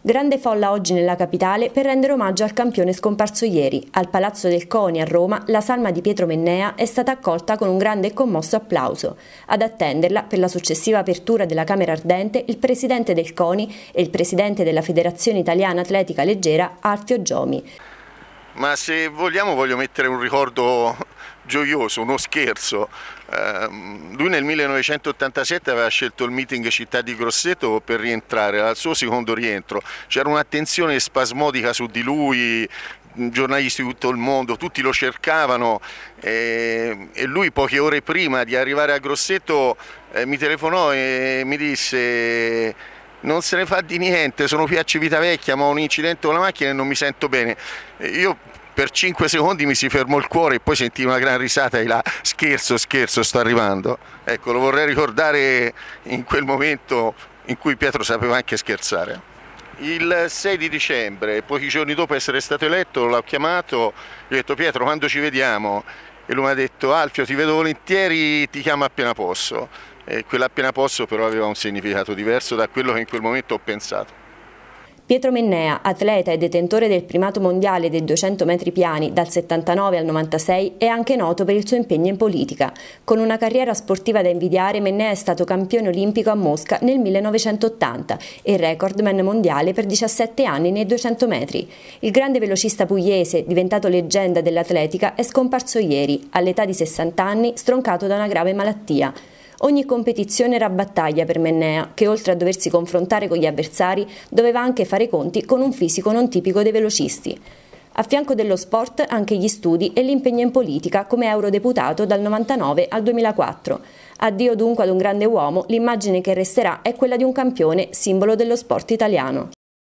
Grande folla oggi nella capitale per rendere omaggio al campione scomparso ieri. Al Palazzo del Coni a Roma la salma di Pietro Mennea è stata accolta con un grande e commosso applauso. Ad attenderla per la successiva apertura della Camera Ardente il presidente del Coni e il presidente della Federazione Italiana Atletica Leggera Alfio Giomi. Ma se vogliamo voglio mettere un ricordo gioioso, uno scherzo. Ehm, lui nel 1987 aveva scelto il meeting città di Grosseto per rientrare, al suo secondo rientro. C'era un'attenzione spasmodica su di lui, giornalisti di tutto il mondo, tutti lo cercavano ehm, e lui poche ore prima di arrivare a Grosseto eh, mi telefonò e mi disse non se ne fa di niente, sono qui a Civitavecchia ma ho un incidente con la macchina e non mi sento bene. Io per 5 secondi mi si fermò il cuore e poi sentì una gran risata e là scherzo, scherzo, sto arrivando. Ecco, lo vorrei ricordare in quel momento in cui Pietro sapeva anche scherzare. Il 6 di dicembre, pochi giorni dopo essere stato eletto, l'ho chiamato, gli ho detto Pietro quando ci vediamo? E lui mi ha detto Alfio ti vedo volentieri, ti chiamo appena posso. E quell'appena posso però aveva un significato diverso da quello che in quel momento ho pensato. Pietro Mennea, atleta e detentore del primato mondiale dei 200 metri piani dal 79 al 96, è anche noto per il suo impegno in politica. Con una carriera sportiva da invidiare, Mennea è stato campione olimpico a Mosca nel 1980 e recordman mondiale per 17 anni nei 200 metri. Il grande velocista pugliese, diventato leggenda dell'atletica, è scomparso ieri, all'età di 60 anni, stroncato da una grave malattia. Ogni competizione era battaglia per Mennea, che oltre a doversi confrontare con gli avversari, doveva anche fare i conti con un fisico non tipico dei velocisti. A fianco dello sport anche gli studi e l'impegno in politica come eurodeputato dal 99 al 2004. Addio dunque ad un grande uomo, l'immagine che resterà è quella di un campione, simbolo dello sport italiano.